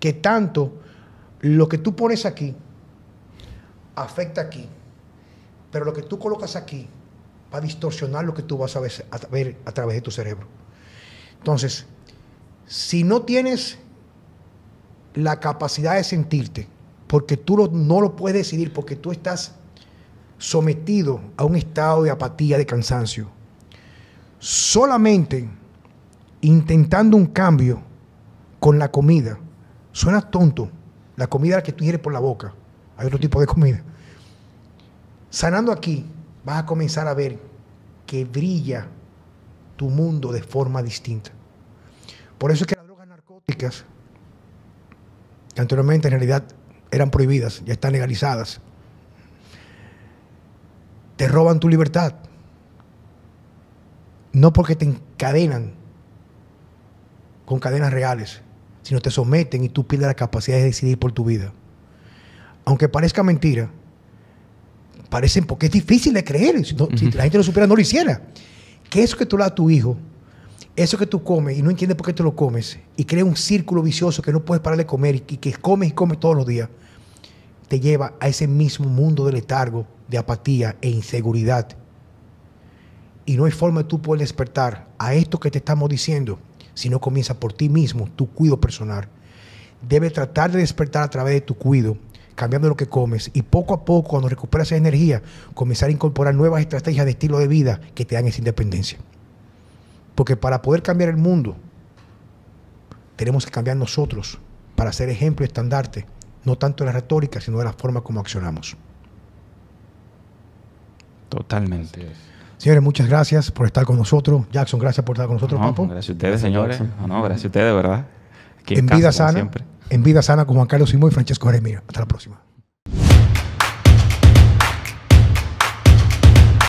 S1: que tanto lo que tú pones aquí afecta aquí, pero lo que tú colocas aquí va a distorsionar lo que tú vas a ver a, ver a través de tu cerebro. Entonces, si no tienes la capacidad de sentirte, porque tú no lo puedes decidir, porque tú estás sometido a un estado de apatía, de cansancio. Solamente intentando un cambio con la comida, suena tonto, la comida que tú ingieres por la boca, hay otro tipo de comida. Sanando aquí, vas a comenzar a ver que brilla tu mundo de forma distinta. Por eso es que las drogas narcóticas, que anteriormente en realidad eran prohibidas, ya están legalizadas, te roban tu libertad. No porque te encadenan con cadenas reales, sino te someten y tú pierdes la capacidad de decidir por tu vida. Aunque parezca mentira, parecen porque es difícil de creer. Si, la gente lo supiera, no lo hiciera. Que eso que tú le das a tu hijo, eso que tú comes y no entiendes por qué te lo comes, y crea un círculo vicioso que no puedes parar de comer y que comes y comes todos los días, te lleva a ese mismo mundo de letargo de apatía e inseguridad. Y no hay forma de tú poder despertar a esto que te estamos diciendo si no comienza por ti mismo, tu cuido personal. Debe tratar de despertar a través de tu cuido, cambiando lo que comes y poco a poco, cuando recuperas esa energía, comenzar a incorporar nuevas estrategias de estilo de vida que te dan esa independencia. Porque para poder cambiar el mundo, tenemos que cambiar nosotros para ser ejemplo y estandarte, no tanto de la retórica, sino de la forma como accionamos.
S2: Totalmente.
S1: Señores, muchas gracias por estar con nosotros. Jackson, gracias por estar con nosotros, Papo. Gracias a ustedes, señores.
S2: gracias a ustedes, ¿verdad? en, vida
S1: sana. En vida sana con Juan Carlos Simón y Francesco Jaramillo. Hasta la próxima.